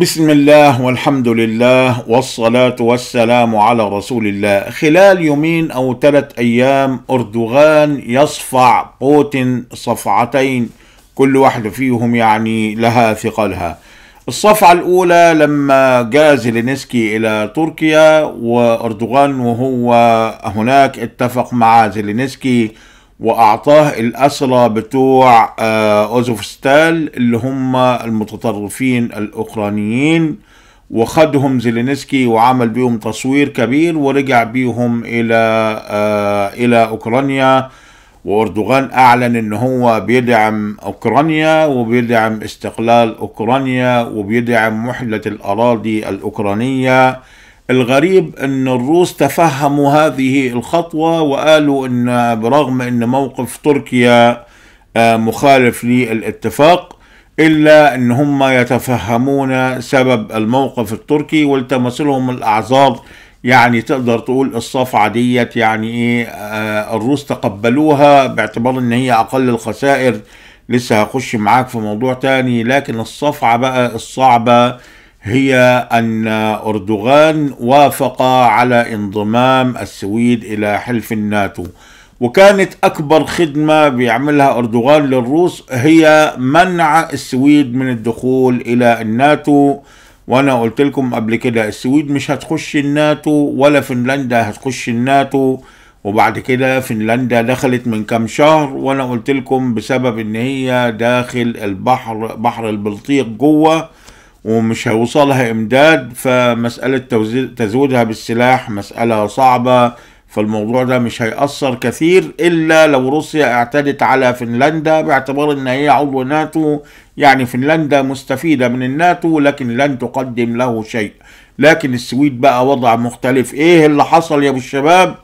بسم الله والحمد لله والصلاة والسلام على رسول الله خلال يومين أو ثلاث أيام أردوغان يصفع بوتين صفعتين كل واحدة فيهم يعني لها ثقلها الصفعة الأولى لما جاء زيلينسكي إلى تركيا وأردوغان وهو هناك اتفق مع زيلينسكي واعطاه الاسرى بتوع آه، اوزوفستال اللي هم المتطرفين الاوكرانيين وخدهم زيلينسكي وعمل بيهم تصوير كبير ورجع بيهم الى آه، الى اوكرانيا واردوغان اعلن ان هو بيدعم اوكرانيا وبيدعم استقلال اوكرانيا وبيدعم محله الاراضي الاوكرانيه الغريب أن الروس تفهموا هذه الخطوة وقالوا أن برغم أن موقف تركيا آه، مخالف للاتفاق إلا أن هم يتفهمون سبب الموقف التركي والتمس لهم الأعذار يعني تقدر تقول الصفعة ديت يعني إيه آه، الروس تقبلوها باعتبار أن هي أقل الخسائر لسه هخش معاك في موضوع تاني لكن الصفعة بقى الصعبة هي أن أردوغان وافق على انضمام السويد إلى حلف الناتو وكانت أكبر خدمة بيعملها أردوغان للروس هي منع السويد من الدخول إلى الناتو وأنا قلت لكم قبل كده السويد مش هتخش الناتو ولا فنلندا هتخش الناتو وبعد كده فنلندا دخلت من كام شهر وأنا قلت لكم بسبب إن هي داخل البحر بحر البلطيق جوه ومش هيوصلها امداد فمسألة تزويدها بالسلاح مسألة صعبة فالموضوع ده مش هيأثر كثير إلا لو روسيا اعتدت على فنلندا باعتبار إن هي عضو ناتو يعني فنلندا مستفيدة من الناتو لكن لن تقدم له شيء لكن السويد بقى وضع مختلف إيه اللي حصل يا أبو الشباب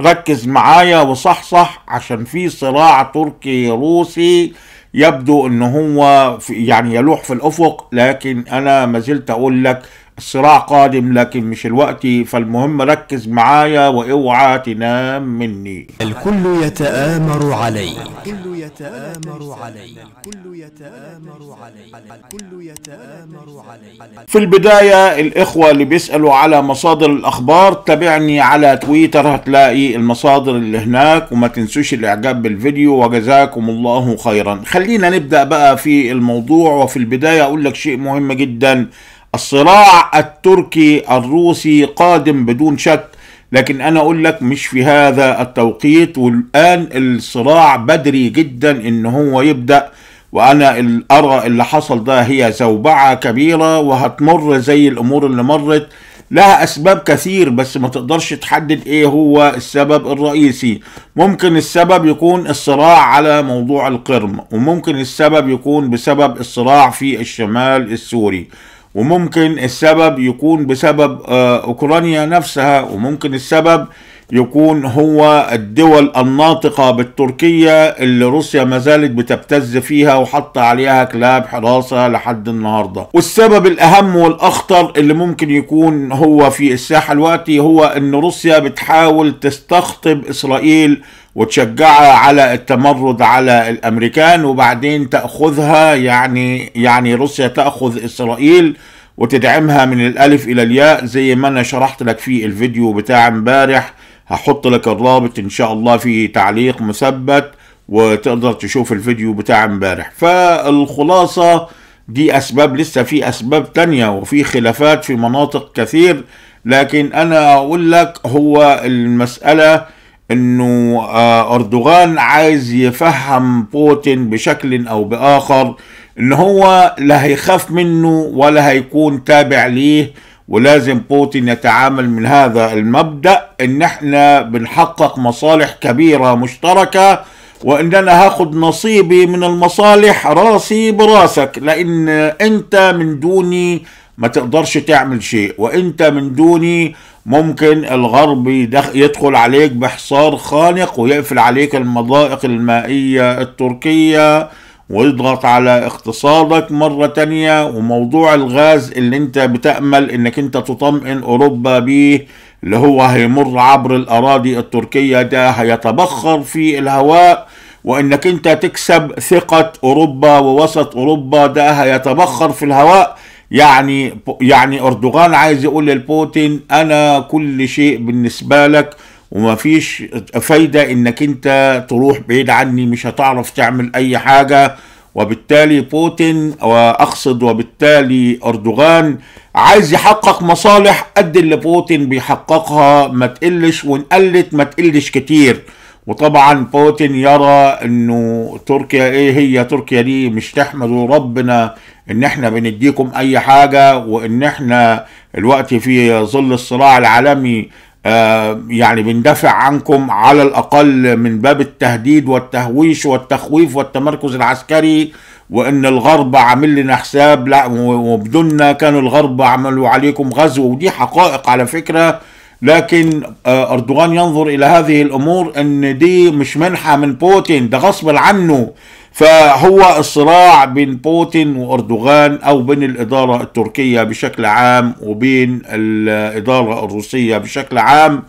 ركز معايا وصحصح عشان في صراع تركي روسي يبدو ان هو يعني يلوح في الافق لكن انا ما زلت اقول لك الصراع قادم لكن مش الوقت فالمهم ركز معايا واوعى تنام مني الكل يتآمر علي الكل يتآمر علي الكل يتآمر علي الكل يتآمر علي في البداية الإخوة اللي بيسألوا على مصادر الأخبار تابعني على تويتر هتلاقي المصادر اللي هناك وما تنسوش الإعجاب بالفيديو وجزاكم الله خيرا خلينا نبدأ بقى في الموضوع وفي البداية أقول لك شيء مهم جدا الصراع التركي الروسي قادم بدون شك لكن انا اقول لك مش في هذا التوقيت والان الصراع بدري جدا ان هو يبدا وانا ارى اللي حصل ده هي زوبعه كبيره وهتمر زي الامور اللي مرت لها اسباب كثير بس ما تقدرش تحدد ايه هو السبب الرئيسي ممكن السبب يكون الصراع على موضوع القرم وممكن السبب يكون بسبب الصراع في الشمال السوري وممكن السبب يكون بسبب آه، اوكرانيا نفسها وممكن السبب يكون هو الدول الناطقة بالتركية اللي روسيا ما زالت بتبتز فيها وحط عليها كلاب حراسة لحد النهاردة والسبب الأهم والأخطر اللي ممكن يكون هو في الساحة الوقتي هو أن روسيا بتحاول تستقطب إسرائيل وتشجعها على التمرد على الامريكان وبعدين تاخذها يعني يعني روسيا تاخذ اسرائيل وتدعمها من الالف الى الياء زي ما انا شرحت لك في الفيديو بتاع امبارح هحط لك الرابط ان شاء الله في تعليق مثبت وتقدر تشوف الفيديو بتاع امبارح فالخلاصة دي اسباب لسه في اسباب تانية وفي خلافات في مناطق كثير لكن انا اقول لك هو المسألة انه آه، اردوغان عايز يفهم بوتين بشكل او باخر ان هو لا هيخاف منه ولا هيكون تابع ليه ولازم بوتين يتعامل من هذا المبدأ ان احنا بنحقق مصالح كبيرة مشتركة وان انا هاخد نصيبي من المصالح راسي براسك لان انت من دوني ما تقدرش تعمل شيء وانت من دوني ممكن الغرب يدخل عليك بحصار خانق ويقفل عليك المضائق المائية التركية واضغط على اقتصادك مرة تانية وموضوع الغاز اللي انت بتأمل انك انت تطمئن اوروبا بيه اللي هو هيمر عبر الاراضي التركية ده هيتبخر في الهواء وانك انت تكسب ثقة اوروبا ووسط اوروبا ده هيتبخر في الهواء يعني يعني اردوغان عايز يقول لبوتين انا كل شيء بالنسبة لك وما فيش فايدة انك انت تروح بعيد عني مش هتعرف تعمل اي حاجة وبالتالي بوتين واقصد وبالتالي اردوغان عايز يحقق مصالح قد اللي بوتين بيحققها ما تقلش وان قلت ما تقلش كتير وطبعا بوتين يرى انه تركيا ايه هي تركيا دي مش تحمدوا ربنا ان احنا بنديكم اي حاجه وان احنا الوقت في ظل الصراع العالمي آه، يعني بندافع عنكم على الأقل من باب التهديد والتهويش والتخويف والتمركز العسكري وإن الغرب عامل لنا حساب لا وبدوننا كانوا الغرب عملوا عليكم غزو ودي حقائق على فكرة لكن آه، أردوغان ينظر إلى هذه الأمور أن دي مش منحة من بوتين ده غصب عنه فهو الصراع بين بوتين وأردوغان أو بين الإدارة التركية بشكل عام وبين الإدارة الروسية بشكل عام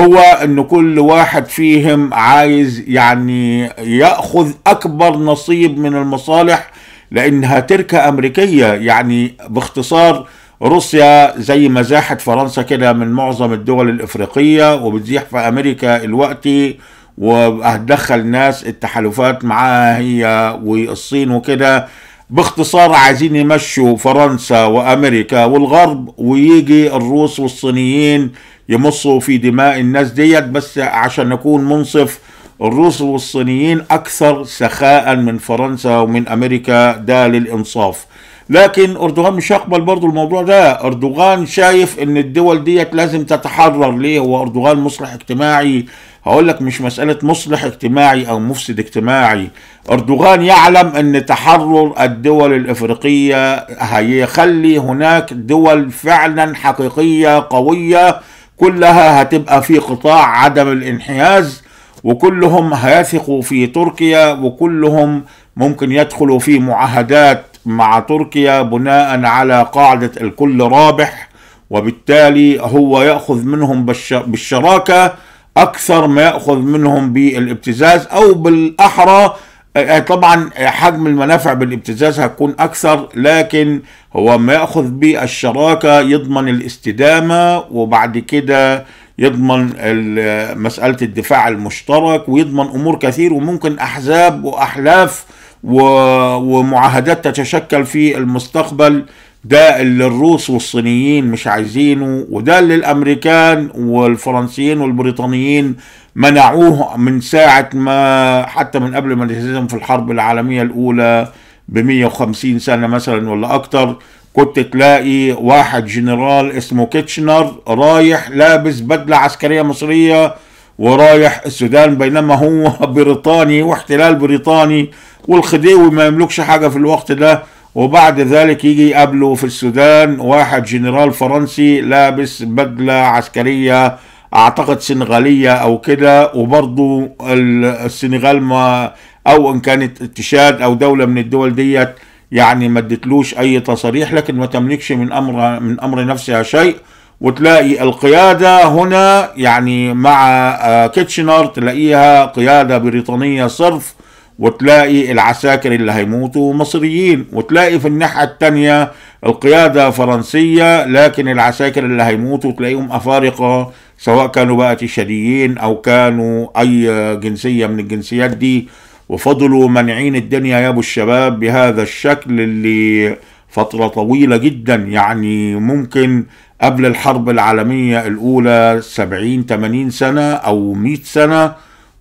هو أن كل واحد فيهم عايز يعني يأخذ أكبر نصيب من المصالح لأنها تركة أمريكية يعني باختصار روسيا زي ما زاحت فرنسا كده من معظم الدول الإفريقية وبتزيح في أمريكا الوقتي وهتدخل ناس التحالفات معاها هي والصين وكده باختصار عايزين يمشوا فرنسا وامريكا والغرب ويجي الروس والصينيين يمصوا في دماء الناس ديت بس عشان نكون منصف الروس والصينيين اكثر سخاء من فرنسا ومن امريكا ده للانصاف لكن اردوغان مش هيقبل برضه الموضوع ده اردوغان شايف ان الدول ديت لازم تتحرر ليه هو اردوغان مصلح اجتماعي هقول لك مش مسألة مصلح اجتماعي أو مفسد اجتماعي أردوغان يعلم أن تحرر الدول الإفريقية هيخلي هناك دول فعلا حقيقية قوية كلها هتبقى في قطاع عدم الانحياز وكلهم هيثقوا في تركيا وكلهم ممكن يدخلوا في معاهدات مع تركيا بناء على قاعدة الكل رابح وبالتالي هو يأخذ منهم بالشراكة أكثر ما يأخذ منهم بالابتزاز أو بالأحرى آه، طبعا آه، حجم المنافع بالابتزاز هتكون أكثر لكن هو ما يأخذ بالشراكة يضمن الاستدامة وبعد كده يضمن آه، مسألة الدفاع المشترك ويضمن أمور كثير وممكن أحزاب وأحلاف ومعاهدات تتشكل في المستقبل ده اللي الروس والصينيين مش عايزينه وده اللي الامريكان والفرنسيين والبريطانيين منعوه من ساعة ما حتى من قبل ما نهزم في الحرب العالمية الأولى ب 150 سنة مثلا ولا أكتر كنت تلاقي واحد جنرال اسمه كيتشنر رايح لابس بدلة عسكرية مصرية ورايح السودان بينما هو بريطاني واحتلال بريطاني والخديوي ما يملكش حاجة في الوقت ده وبعد ذلك يجي يقابله في السودان واحد جنرال فرنسي لابس بدلة عسكرية اعتقد سنغالية او كده وبرضه السنغال ما او ان كانت تشاد او دولة من الدول ديت يعني ما ادتلوش اي تصريح لكن ما تملكش من امر من امر نفسها شيء وتلاقي القيادة هنا يعني مع آه، كيتشنر تلاقيها قيادة بريطانية صرف وتلاقي العساكر اللي هيموتوا مصريين وتلاقي في الناحية التانية القيادة فرنسية لكن العساكر اللي هيموتوا تلاقيهم أفارقة سواء كانوا بقى تشاديين أو كانوا أي جنسية من الجنسيات دي وفضلوا منعين الدنيا يا أبو الشباب بهذا الشكل اللي فترة طويلة جدا يعني ممكن قبل الحرب العالمية الأولى سبعين تمانين سنة أو مئة سنة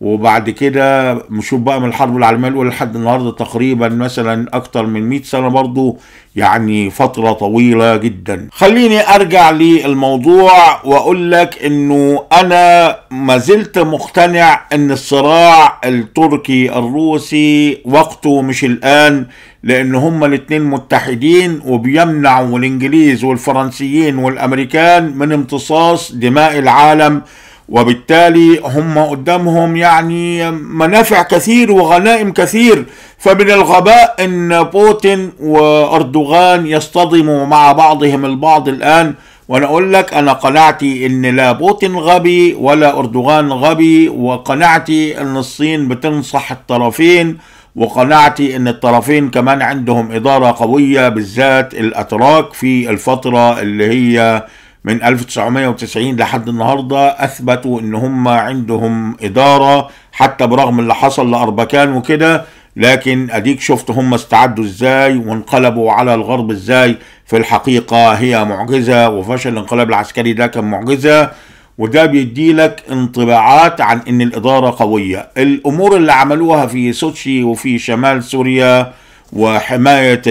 وبعد كده نشوف بقى من الحرب العالميه الاولى لحد النهارده تقريبا مثلا اكتر من 100 سنه برضو يعني فتره طويله جدا خليني ارجع للموضوع واقول لك انه انا ما زلت مقتنع ان الصراع التركي الروسي وقته مش الان لان هما الاثنين متحدين وبيمنعوا الانجليز والفرنسيين والامريكان من امتصاص دماء العالم وبالتالي هم قدامهم يعني منافع كثير وغنائم كثير فمن الغباء ان بوتين واردوغان يصطدموا مع بعضهم البعض الان وانا اقول لك انا قناعتي ان لا بوتين غبي ولا اردوغان غبي وقناعتي ان الصين بتنصح الطرفين وقناعتي ان الطرفين كمان عندهم اداره قويه بالذات الاتراك في الفتره اللي هي من 1990 لحد النهارده اثبتوا ان هم عندهم اداره حتى برغم اللي حصل لاربكان وكده لكن اديك شفت هم استعدوا ازاي وانقلبوا على الغرب ازاي في الحقيقه هي معجزه وفشل الانقلاب العسكري ده كان معجزه وده بيدي لك انطباعات عن ان الاداره قويه الامور اللي عملوها في سوتشي وفي شمال سوريا وحمايه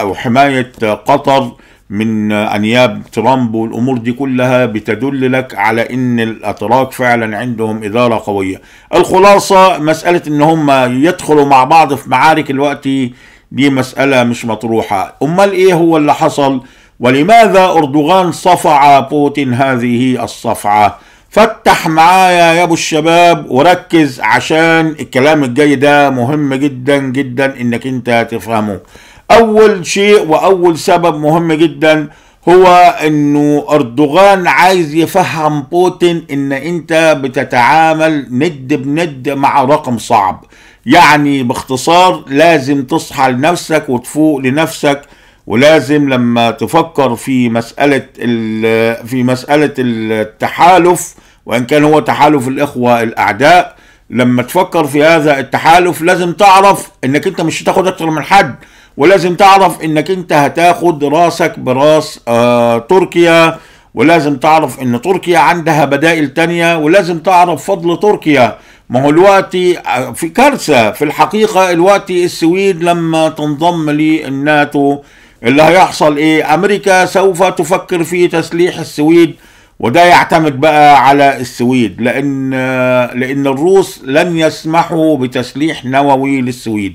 او حمايه قطر من انياب ترامب والامور دي كلها بتدل لك على ان الاتراك فعلا عندهم اداره قويه الخلاصه مساله ان هم يدخلوا مع بعض في معارك الوقت دي مساله مش مطروحه امال ايه هو اللي حصل ولماذا اردوغان صفع بوتين هذه الصفعه فتح معايا يا ابو الشباب وركز عشان الكلام الجاي ده مهم جدا جدا انك انت تفهمه أول شيء وأول سبب مهم جدا هو انه اردوغان عايز يفهم بوتين ان انت بتتعامل ند بند مع رقم صعب يعني باختصار لازم تصحى لنفسك وتفوق لنفسك ولازم لما تفكر في مسألة في مسألة التحالف وإن كان هو تحالف الإخوة الأعداء لما تفكر في هذا التحالف لازم تعرف إنك أنت مش هتاخد أكتر من حد ولازم تعرف انك انت هتاخد راسك براس آه، تركيا ولازم تعرف ان تركيا عندها بدائل تانية ولازم تعرف فضل تركيا ما هو الوقت آه، في كارثة في الحقيقة الوقت السويد لما تنضم للناتو اللي هيحصل ايه امريكا سوف تفكر في تسليح السويد وده يعتمد بقى على السويد لان آه، لان الروس لن يسمحوا بتسليح نووي للسويد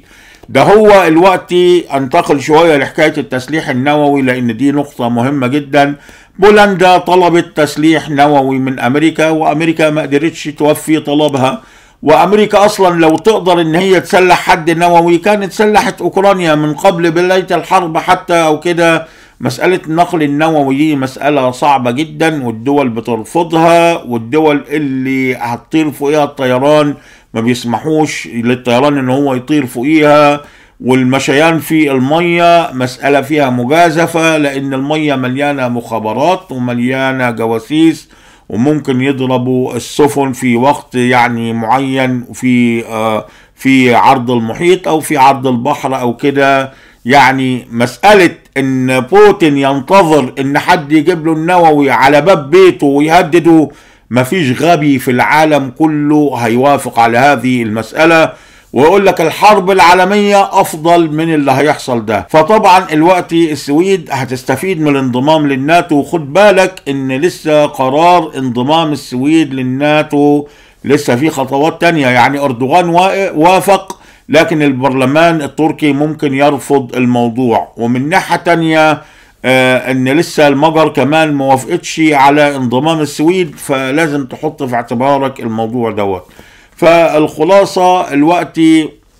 ده هو الوقت انتقل شوية لحكاية التسليح النووي لأن دي نقطة مهمة جدا بولندا طلبت تسليح نووي من أمريكا وأمريكا ما قدرتش توفي طلبها وأمريكا أصلا لو تقدر إن هي تسلح حد نووي كانت سلحت أوكرانيا من قبل بداية الحرب حتى أو كده مسألة النقل النووي دي مسألة صعبة جدا والدول بترفضها والدول اللي هتطير فوقها الطيران ما بيسمحوش للطيران ان هو يطير فوقيها والمشيان في المية مسألة فيها مجازفة لأن المية مليانة مخابرات ومليانة جواسيس وممكن يضربوا السفن في وقت يعني معين في آه، في عرض المحيط أو في عرض البحر أو كده يعني مسألة إن بوتين ينتظر إن حد يجيب له النووي على باب بيته ويهدده ما فيش غبي في العالم كله هيوافق على هذه المسألة ويقول لك الحرب العالمية أفضل من اللي هيحصل ده فطبعا الوقت السويد هتستفيد من الانضمام للناتو وخد بالك ان لسه قرار انضمام السويد للناتو لسه في خطوات تانية يعني أردوغان وافق لكن البرلمان التركي ممكن يرفض الموضوع ومن ناحية تانية آه، ان لسه المجر كمان ما وافقتش على انضمام السويد فلازم تحط في اعتبارك الموضوع دوت فالخلاصه الوقت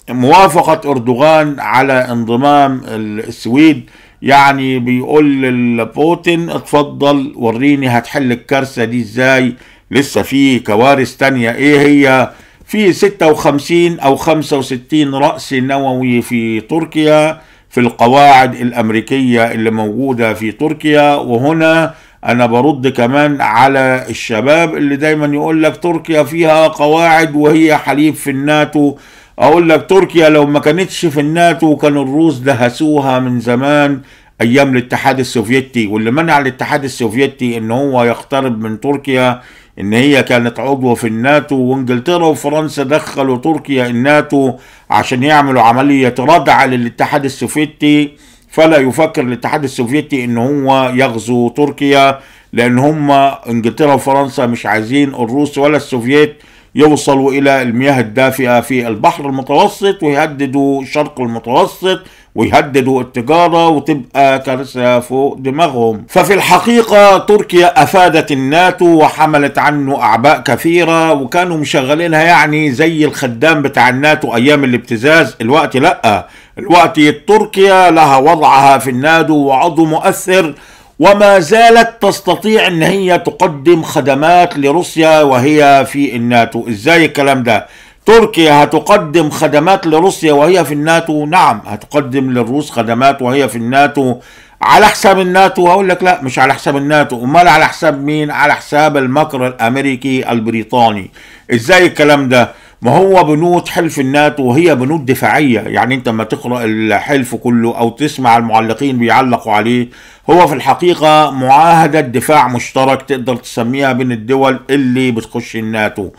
موافقه اردوغان على انضمام السويد يعني بيقول لبوتين اتفضل وريني هتحل الكارثه دي ازاي لسه في كوارث تانية ايه هي في 56 او 65 رأس نووي في تركيا في القواعد الأمريكية اللي موجودة في تركيا وهنا أنا برد كمان على الشباب اللي دايما يقول لك تركيا فيها قواعد وهي حليف في الناتو أقول لك تركيا لو ما كانتش في الناتو كان الروس دهسوها من زمان أيام الاتحاد السوفيتي واللي منع الاتحاد السوفيتي إن هو يقترب من تركيا ان هي كانت عضو في الناتو وانجلترا وفرنسا دخلوا تركيا الناتو عشان يعملوا عمليه ردع للاتحاد السوفيتي فلا يفكر الاتحاد السوفيتي ان هو يغزو تركيا لان هم انجلترا وفرنسا مش عايزين الروس ولا السوفيت يوصلوا الى المياه الدافئه في البحر المتوسط ويهددوا شرق المتوسط ويهددوا التجارة وتبقى كارثة فوق دماغهم ففي الحقيقة تركيا أفادت الناتو وحملت عنه أعباء كثيرة وكانوا مشغلينها يعني زي الخدام بتاع الناتو أيام الابتزاز الوقت لأ الوقت تركيا لها وضعها في الناتو وعضو مؤثر وما زالت تستطيع ان هي تقدم خدمات لروسيا وهي في الناتو ازاي الكلام ده تركيا هتقدم خدمات لروسيا وهي في الناتو نعم هتقدم للروس خدمات وهي في الناتو على حساب الناتو هقول لك لا مش على حساب الناتو امال على حساب مين على حساب المكر الامريكي البريطاني ازاي الكلام ده ما هو بنود حلف الناتو وهي بنود دفاعيه يعني انت لما تقرا الحلف كله او تسمع المعلقين بيعلقوا عليه هو في الحقيقه معاهده دفاع مشترك تقدر تسميها بين الدول اللي بتخش الناتو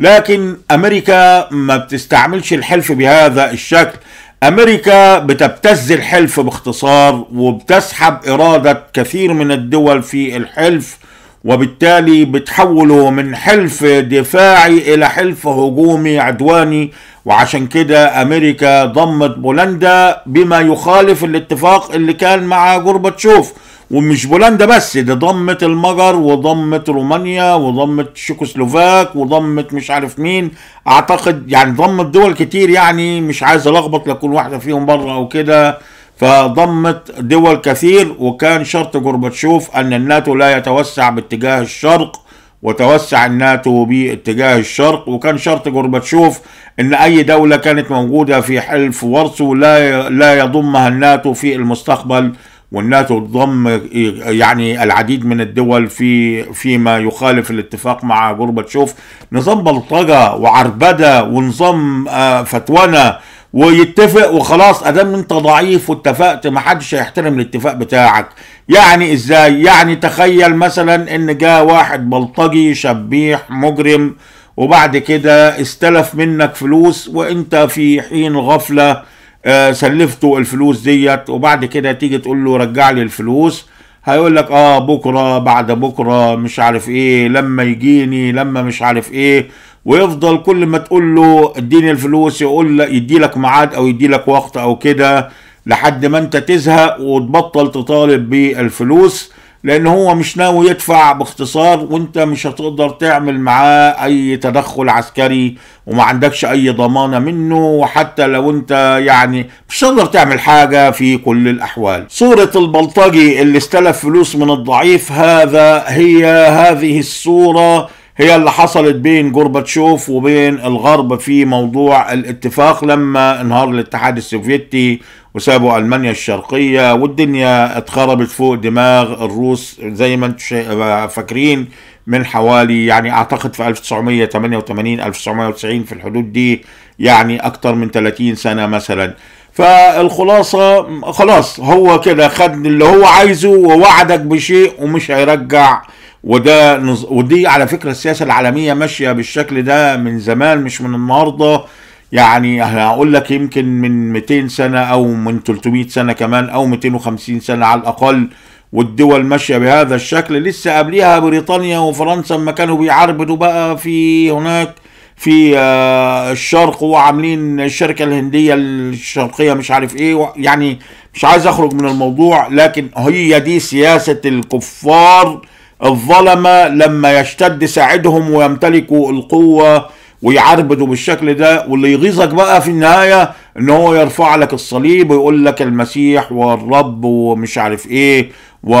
لكن امريكا ما بتستعملش الحلف بهذا الشكل امريكا بتبتز الحلف باختصار وبتسحب اراده كثير من الدول في الحلف وبالتالي بتحوله من حلف دفاعي الى حلف هجومي عدواني وعشان كده امريكا ضمت بولندا بما يخالف الاتفاق اللي كان مع جورباتشوف ومش بولندا بس ده ضمت المجر وضمت رومانيا وضمت تشيكوسلوفاك وضمت مش عارف مين اعتقد يعني ضمت دول كتير يعني مش عايز الخبط لكل واحده فيهم بره او كده فضمت دول كثير وكان شرط جورباتشوف ان الناتو لا يتوسع باتجاه الشرق وتوسع الناتو باتجاه الشرق وكان شرط غورباتشوف ان اي دوله كانت موجوده في حلف وارسو لا لا يضمها الناتو في المستقبل والناتو تضم يعني العديد من الدول في فيما يخالف الاتفاق مع غورباتشوف نظام بلطجه وعربده ونظام آه، فتوانه ويتفق وخلاص ادام انت ضعيف واتفقت ما حدش هيحترم الاتفاق بتاعك يعني ازاي يعني تخيل مثلا ان جاء واحد بلطجي شبيح مجرم وبعد كده استلف منك فلوس وانت في حين غفله آه، سلفته الفلوس ديت وبعد كده تيجي تقول له رجع لي الفلوس هيقول لك اه بكره بعد بكره مش عارف ايه لما يجيني لما مش عارف ايه ويفضل كل ما تقول له اديني الفلوس يقول لك يدي لك ميعاد او يدي لك وقت او كده لحد ما انت تزهق وتبطل تطالب بالفلوس لان هو مش ناوي يدفع باختصار وانت مش هتقدر تعمل معاه اي تدخل عسكري وما عندكش اي ضمانه منه وحتى لو انت يعني مش هتقدر تعمل حاجه في كل الاحوال. صوره البلطجي اللي استلف فلوس من الضعيف هذا هي هذه الصوره هي اللي حصلت بين جورباتشوف وبين الغرب في موضوع الاتفاق لما انهار الاتحاد السوفيتي وسابوا المانيا الشرقيه والدنيا اتخربت فوق دماغ الروس زي ما انتم فاكرين من حوالي يعني اعتقد في 1988 1990 في الحدود دي يعني اكثر من 30 سنه مثلا فالخلاصه خلاص هو كده خد اللي هو عايزه ووعدك بشيء ومش هيرجع وده نز... ودي على فكره السياسه العالميه ماشيه بالشكل ده من زمان مش من النهارده يعني هقول لك يمكن من 200 سنه او من 300 سنه كمان او 250 سنه على الاقل والدول ماشيه بهذا الشكل لسه قبليها بريطانيا وفرنسا ما كانوا بيعربدوا بقى في هناك في آه، الشرق وعاملين الشركه الهنديه الشرقيه مش عارف ايه يعني مش عايز اخرج من الموضوع لكن هي دي سياسه الكفار الظلمه لما يشتد ساعدهم ويمتلكوا القوه ويعربدوا بالشكل ده واللي يغيظك بقى في النهايه ان هو يرفع لك الصليب ويقول لك المسيح والرب ومش عارف ايه و...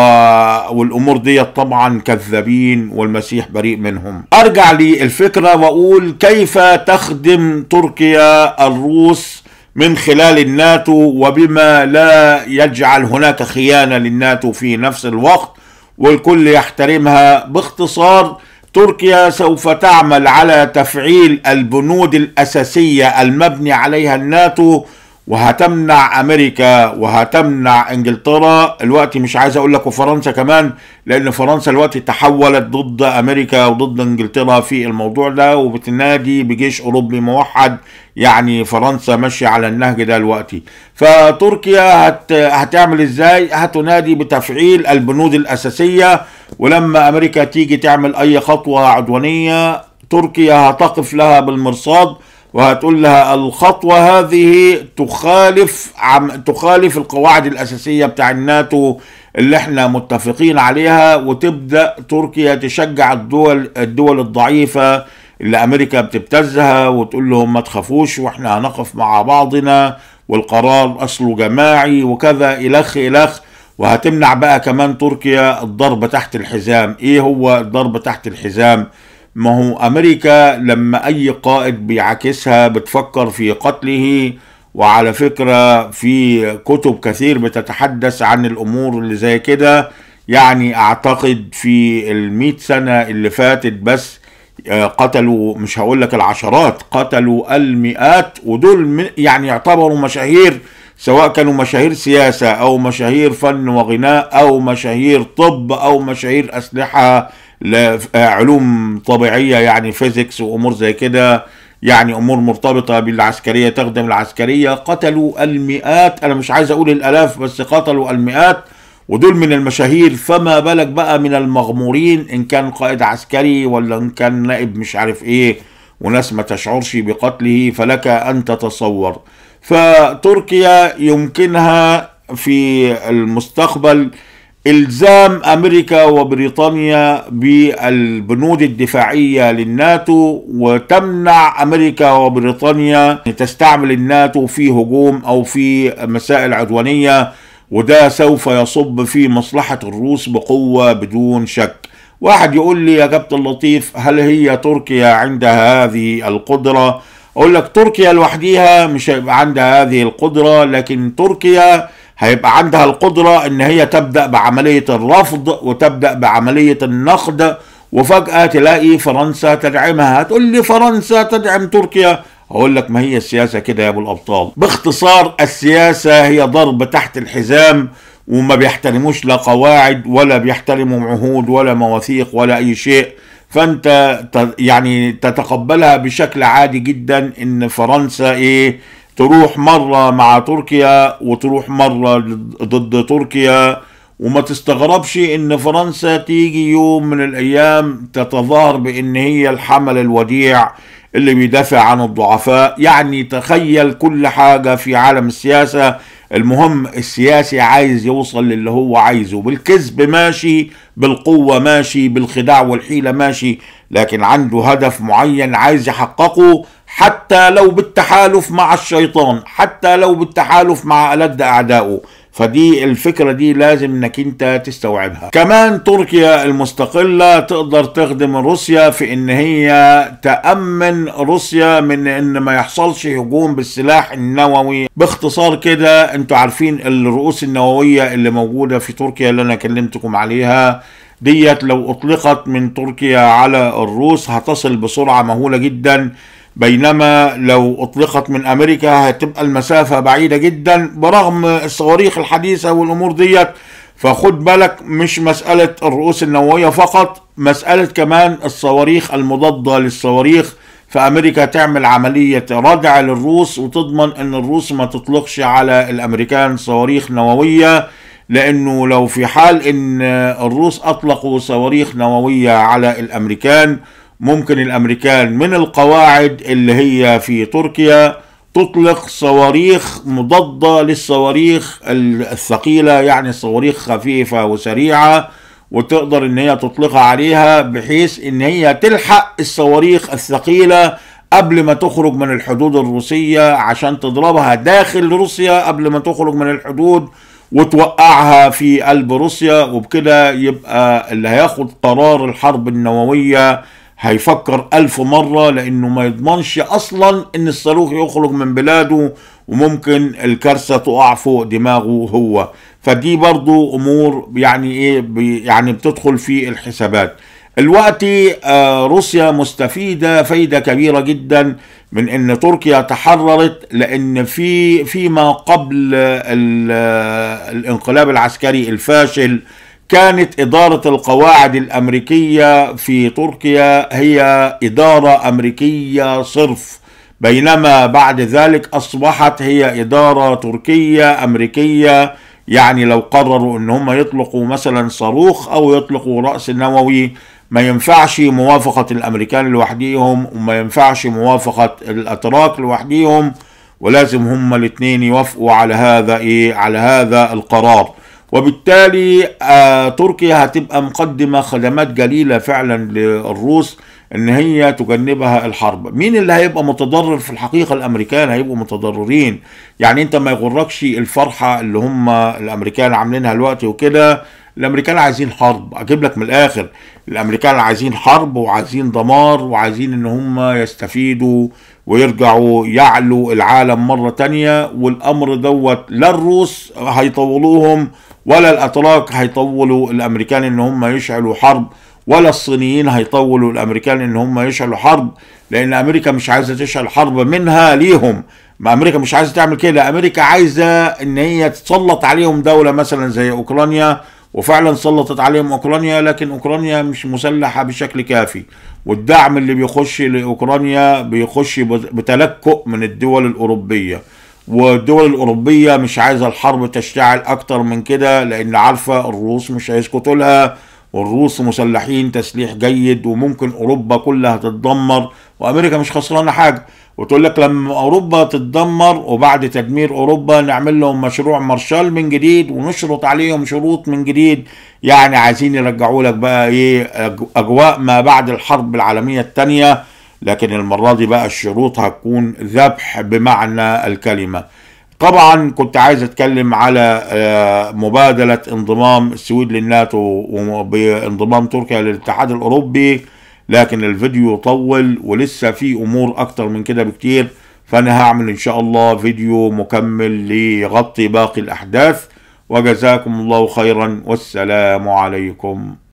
والامور دي طبعا كذابين والمسيح بريء منهم ارجع للفكره واقول كيف تخدم تركيا الروس من خلال الناتو وبما لا يجعل هناك خيانه للناتو في نفس الوقت والكل يحترمها باختصار تركيا سوف تعمل على تفعيل البنود الأساسية المبني عليها الناتو وهتمنع امريكا وهتمنع انجلترا الوقت مش عايز اقول لك وفرنسا كمان لان فرنسا الوقت تحولت ضد امريكا وضد انجلترا في الموضوع ده وبتنادي بجيش اوروبي موحد يعني فرنسا ماشيه على النهج ده الوقت فتركيا هت هتعمل ازاي هتنادي بتفعيل البنود الاساسيه ولما امريكا تيجي تعمل اي خطوه عدوانيه تركيا هتقف لها بالمرصاد وهتقول لها الخطوة هذه تخالف عم تخالف القواعد الأساسية بتاع الناتو اللي احنا متفقين عليها وتبدأ تركيا تشجع الدول الدول الضعيفة اللي أمريكا بتبتزها وتقول لهم ما تخافوش واحنا هنقف مع بعضنا والقرار أصله جماعي وكذا إلخ إلخ وهتمنع بقى كمان تركيا الضرب تحت الحزام إيه هو الضرب تحت الحزام؟ ما هو امريكا لما اي قائد بيعاكسها بتفكر في قتله وعلى فكرة في كتب كثير بتتحدث عن الامور اللي زي كده يعني اعتقد في المئة سنة اللي فاتت بس آه، قتلوا مش هقول لك العشرات قتلوا المئات ودول يعني يعتبروا مشاهير سواء كانوا مشاهير سياسة أو مشاهير فن وغناء أو مشاهير طب أو مشاهير أسلحة آه، علوم طبيعيه يعني فيزيكس وامور زي كده يعني امور مرتبطه بالعسكريه تخدم العسكريه قتلوا المئات انا مش عايز اقول الالاف بس قتلوا المئات ودول من المشاهير فما بالك بقى من المغمورين ان كان قائد عسكري ولا ان كان نائب مش عارف ايه وناس ما تشعرش بقتله فلك ان تتصور فتركيا يمكنها في المستقبل الزام امريكا وبريطانيا بالبنود الدفاعيه للناتو وتمنع امريكا وبريطانيا تستعمل الناتو في هجوم او في مسائل عدوانيه وده سوف يصب في مصلحه الروس بقوه بدون شك. واحد يقول لي يا كابتن لطيف هل هي تركيا عندها هذه القدره؟ اقول لك تركيا لوحديها مش هيبقى عندها هذه القدره لكن تركيا هيبقى عندها القدرة ان هي تبدأ بعملية الرفض وتبدأ بعملية النقد وفجأة تلاقي فرنسا تدعمها هتقول لي فرنسا تدعم تركيا هقول لك ما هي السياسة كده يا ابو الابطال باختصار السياسة هي ضرب تحت الحزام وما بيحترموش لا قواعد ولا بيحترموا عهود ولا مواثيق ولا اي شيء فانت يعني تتقبلها بشكل عادي جدا ان فرنسا ايه تروح مرة مع تركيا وتروح مرة ضد تركيا وما تستغربش ان فرنسا تيجي يوم من الايام تتظاهر بان هي الحمل الوديع اللي بيدافع عن الضعفاء يعني تخيل كل حاجة في عالم السياسة المهم السياسي عايز يوصل للي هو عايزه بالكذب ماشي بالقوة ماشي بالخداع والحيلة ماشي لكن عنده هدف معين عايز يحققه حتى لو بالتحالف مع الشيطان حتى لو بالتحالف مع ألد أعدائه فدي الفكرة دي لازم انك انت تستوعبها كمان تركيا المستقلة تقدر تخدم روسيا في ان هي تأمن روسيا من ان ما يحصلش هجوم بالسلاح النووي باختصار كده انتوا عارفين الرؤوس النووية اللي موجودة في تركيا اللي انا كلمتكم عليها ديت لو اطلقت من تركيا على الروس هتصل بسرعة مهولة جدا بينما لو أطلقت من أمريكا هتبقى المسافة بعيدة جدا برغم الصواريخ الحديثة والأمور ديت فخد بالك مش مسألة الرؤوس النووية فقط مسألة كمان الصواريخ المضادة للصواريخ فامريكا تعمل عمليه ردع للروس وتضمن ان الروس ما تطلقش على الامريكان صواريخ نوويه لانه لو في حال ان الروس اطلقوا صواريخ نوويه على الامريكان ممكن الامريكان من القواعد اللي هي في تركيا تطلق صواريخ مضادة للصواريخ الثقيلة يعني صواريخ خفيفة وسريعة وتقدر ان هي تطلقها عليها بحيث ان هي تلحق الصواريخ الثقيلة قبل ما تخرج من الحدود الروسية عشان تضربها داخل روسيا قبل ما تخرج من الحدود وتوقعها في قلب روسيا وبكده يبقى اللي هياخد قرار الحرب النووية هيفكر ألف مرة لأنه ما يضمنش أصلا إن الصاروخ يخرج من بلاده وممكن الكارثة تقع فوق دماغه هو فدي برضو أمور يعني إيه يعني بتدخل في الحسابات الوقت آه، روسيا مستفيدة فايدة كبيرة جدا من ان تركيا تحررت لان في فيما قبل آه، الانقلاب العسكري الفاشل كانت إدارة القواعد الأمريكية في تركيا هي إدارة أمريكية صرف بينما بعد ذلك أصبحت هي إدارة تركية أمريكية يعني لو قرروا ان هم يطلقوا مثلا صاروخ او يطلقوا رأس نووي ما ينفعش موافقة الامريكان لوحديهم وما ينفعش موافقة الاتراك لوحديهم ولازم هم الاثنين يوافقوا على هذا ايه على هذا القرار وبالتالي آه، تركيا هتبقى مقدمة خدمات جليلة فعلا للروس ان هي تجنبها الحرب مين اللي هيبقى متضرر في الحقيقة الامريكان هيبقوا متضررين يعني انت ما يغركش الفرحة اللي هم الامريكان عاملينها الوقت وكده الامريكان عايزين حرب اجيب لك من الاخر الامريكان عايزين حرب وعايزين دمار وعايزين ان هم يستفيدوا ويرجعوا يعلوا العالم مرة تانية والامر دوت لا الروس هيطولوهم ولا الأتراك هيطولوا الأمريكان إن هم يشعلوا حرب ولا الصينيين هيطولوا الأمريكان إن هم يشعلوا حرب لأن أمريكا مش عايزة تشعل حرب منها ليهم ما أمريكا مش عايزة تعمل كده أمريكا عايزة إن هي تسلط عليهم دولة مثلا زي أوكرانيا وفعلا سلطت عليهم اوكرانيا لكن اوكرانيا مش مسلحه بشكل كافي والدعم اللي بيخش لاوكرانيا بيخش بتلكؤ من الدول الاوروبيه والدول الأوروبية مش عايزة الحرب تشتعل أكتر من كده لأن عارفة الروس مش هيسكتوا لها والروس مسلحين تسليح جيد وممكن أوروبا كلها تتدمر وأمريكا مش خسرانة حاجة وتقول لك لما أوروبا تتدمر وبعد تدمير أوروبا نعمل لهم مشروع مارشال من جديد ونشرط عليهم شروط من جديد يعني عايزين يرجعوا لك بقى إيه أجواء ما بعد الحرب العالمية الثانية لكن المرة دي بقى الشروط هتكون ذبح بمعنى الكلمة طبعا كنت عايز اتكلم على آه، مبادلة انضمام السويد للناتو وانضمام تركيا للاتحاد الاوروبي لكن الفيديو طول ولسه في امور اكتر من كده بكتير فانا هعمل ان شاء الله فيديو مكمل ليغطي باقي الاحداث وجزاكم الله خيرا والسلام عليكم